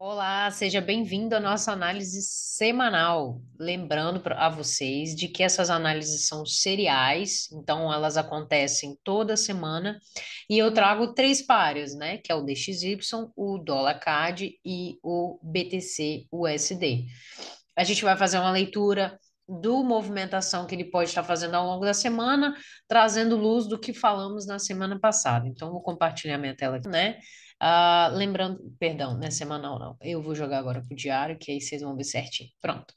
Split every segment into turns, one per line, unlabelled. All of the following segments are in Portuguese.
Olá, seja bem-vindo à nossa análise semanal. Lembrando a vocês de que essas análises são seriais, então elas acontecem toda semana e eu trago três pares, né? Que é o DXY, o dólar CAD e o BTC USD. A gente vai fazer uma leitura do movimentação que ele pode estar fazendo ao longo da semana, trazendo luz do que falamos na semana passada. Então, vou compartilhar minha tela aqui, né? Uh, lembrando, perdão, é Semanal não. Eu vou jogar agora pro diário, que aí vocês vão ver certinho. Pronto.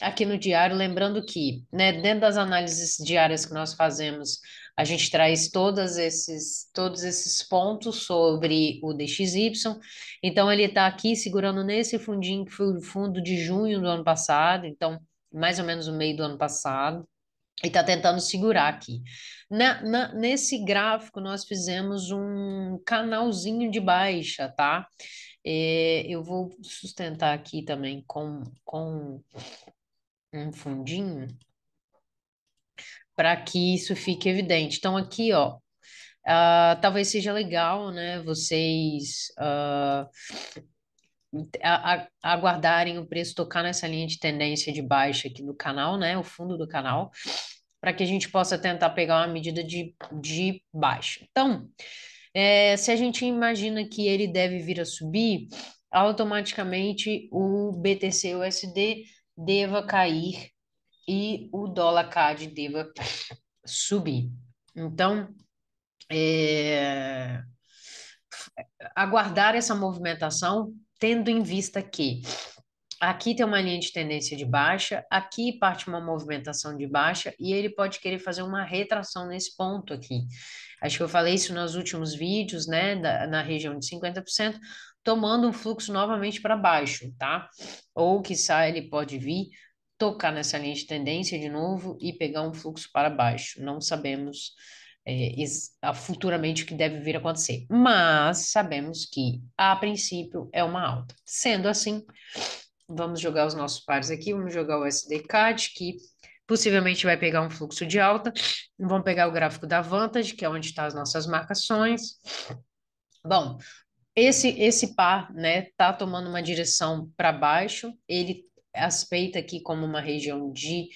Aqui no diário, lembrando que, né, dentro das análises diárias que nós fazemos, a gente traz todos esses, todos esses pontos sobre o DXY. Então, ele está aqui segurando nesse fundinho, que foi o fundo de junho do ano passado, então, mais ou menos o meio do ano passado, e está tentando segurar aqui. Na, na, nesse gráfico, nós fizemos um canalzinho de baixa, tá? É, eu vou sustentar aqui também com, com um fundinho para que isso fique evidente. Então, aqui, ó, uh, talvez seja legal, né, vocês uh, aguardarem o preço tocar nessa linha de tendência de baixa aqui do canal, né, o fundo do canal, para que a gente possa tentar pegar uma medida de, de baixo. Então, é, se a gente imagina que ele deve vir a subir, automaticamente o BTC USD deva cair e o dólar CAD deva subir. Então, é, aguardar essa movimentação, tendo em vista que Aqui tem uma linha de tendência de baixa, aqui parte uma movimentação de baixa e ele pode querer fazer uma retração nesse ponto aqui. Acho que eu falei isso nos últimos vídeos, né, da, na região de 50%, tomando um fluxo novamente para baixo, tá? Ou que sai ele pode vir tocar nessa linha de tendência de novo e pegar um fluxo para baixo. Não sabemos é, futuramente o que deve vir a acontecer, mas sabemos que a princípio é uma alta. Sendo assim, Vamos jogar os nossos pares aqui, vamos jogar o SDCAD, que possivelmente vai pegar um fluxo de alta. Vamos pegar o gráfico da Vantage, que é onde estão tá as nossas marcações. Bom, esse esse par, né, tá tomando uma direção para baixo. Ele aspeita aqui como uma região de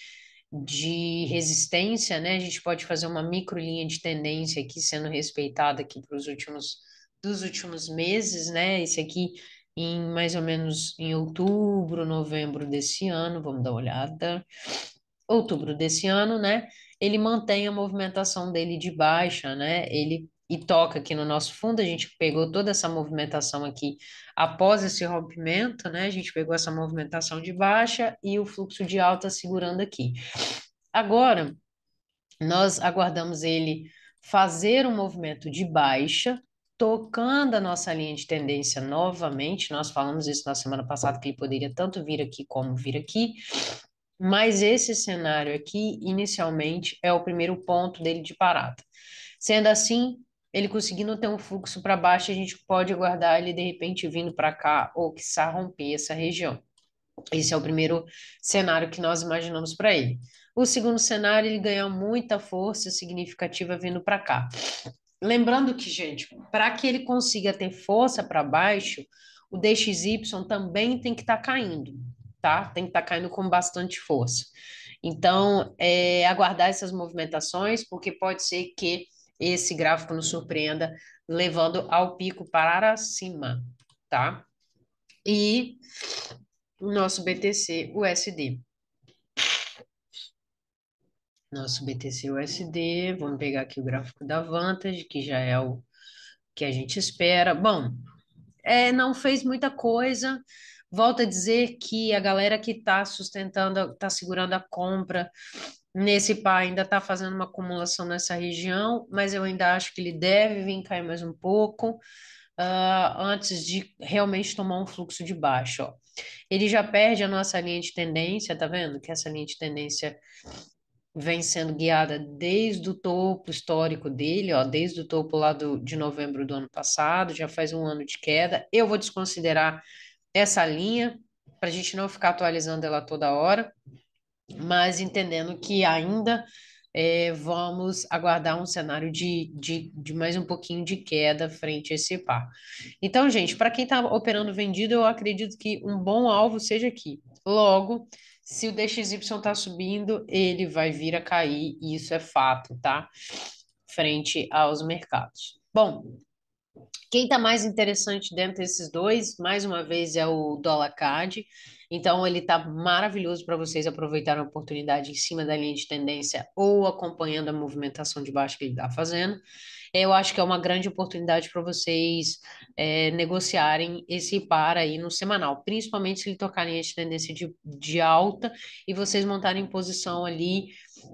de resistência, né? A gente pode fazer uma micro linha de tendência aqui sendo respeitada aqui para os últimos dos últimos meses, né? Esse aqui em mais ou menos em outubro, novembro desse ano, vamos dar uma olhada, outubro desse ano, né? Ele mantém a movimentação dele de baixa, né? Ele e toca aqui no nosso fundo, a gente pegou toda essa movimentação aqui após esse rompimento, né? A gente pegou essa movimentação de baixa e o fluxo de alta segurando aqui. Agora, nós aguardamos ele fazer um movimento de baixa, tocando a nossa linha de tendência novamente, nós falamos isso na semana passada, que ele poderia tanto vir aqui como vir aqui, mas esse cenário aqui, inicialmente, é o primeiro ponto dele de parada. Sendo assim, ele conseguindo ter um fluxo para baixo, a gente pode aguardar ele de repente vindo para cá ou quiçá romper essa região. Esse é o primeiro cenário que nós imaginamos para ele. O segundo cenário, ele ganha muita força significativa vindo para cá. Lembrando que, gente, para que ele consiga ter força para baixo, o DXY também tem que estar tá caindo, tá? Tem que estar tá caindo com bastante força. Então, é, aguardar essas movimentações, porque pode ser que esse gráfico nos surpreenda, levando ao pico para cima, tá? E o nosso BTC, USD nosso BTC USD, vamos pegar aqui o gráfico da Vantage, que já é o que a gente espera. Bom, é, não fez muita coisa. Volto a dizer que a galera que está sustentando, está segurando a compra nesse par ainda está fazendo uma acumulação nessa região, mas eu ainda acho que ele deve vir cair mais um pouco uh, antes de realmente tomar um fluxo de baixo. Ó. Ele já perde a nossa linha de tendência, tá vendo? Que essa linha de tendência vem sendo guiada desde o topo histórico dele, ó, desde o topo lá do, de novembro do ano passado, já faz um ano de queda. Eu vou desconsiderar essa linha para a gente não ficar atualizando ela toda hora, mas entendendo que ainda é, vamos aguardar um cenário de, de, de, mais um pouquinho de queda frente a esse par. Então, gente, para quem está operando vendido, eu acredito que um bom alvo seja aqui. Logo, se o DXY está subindo, ele vai vir a cair, e isso é fato, tá? Frente aos mercados. Bom, quem está mais interessante dentro desses dois, mais uma vez, é o dólar CAD. Então, ele está maravilhoso para vocês aproveitarem a oportunidade em cima da linha de tendência ou acompanhando a movimentação de baixo que ele está fazendo. Eu acho que é uma grande oportunidade para vocês é, negociarem esse par aí no semanal, principalmente se ele tocarem a tendência de, de alta e vocês montarem posição ali,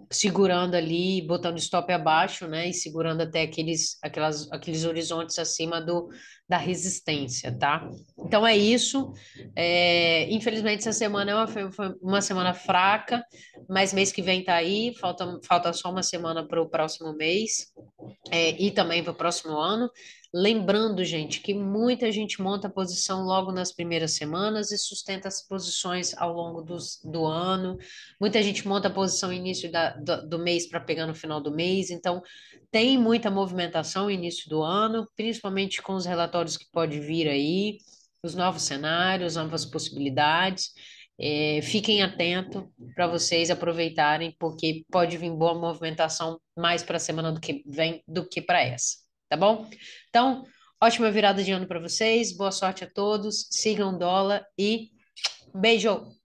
segurando ali, botando stop abaixo, né? E segurando até aqueles, aquelas, aqueles horizontes acima do, da resistência, tá? Então é isso. É, infelizmente, essa semana é uma, foi uma semana fraca mas mês que vem tá aí, falta, falta só uma semana para o próximo mês é, e também para o próximo ano. Lembrando, gente, que muita gente monta posição logo nas primeiras semanas e sustenta as posições ao longo dos, do ano. Muita gente monta posição início da, do, do mês para pegar no final do mês. Então, tem muita movimentação no início do ano, principalmente com os relatórios que pode vir aí, os novos cenários, novas possibilidades. É, fiquem atentos para vocês aproveitarem, porque pode vir boa movimentação mais para a semana do que vem do que para essa, tá bom? Então, ótima virada de ano para vocês, boa sorte a todos, sigam Dola dólar e beijo!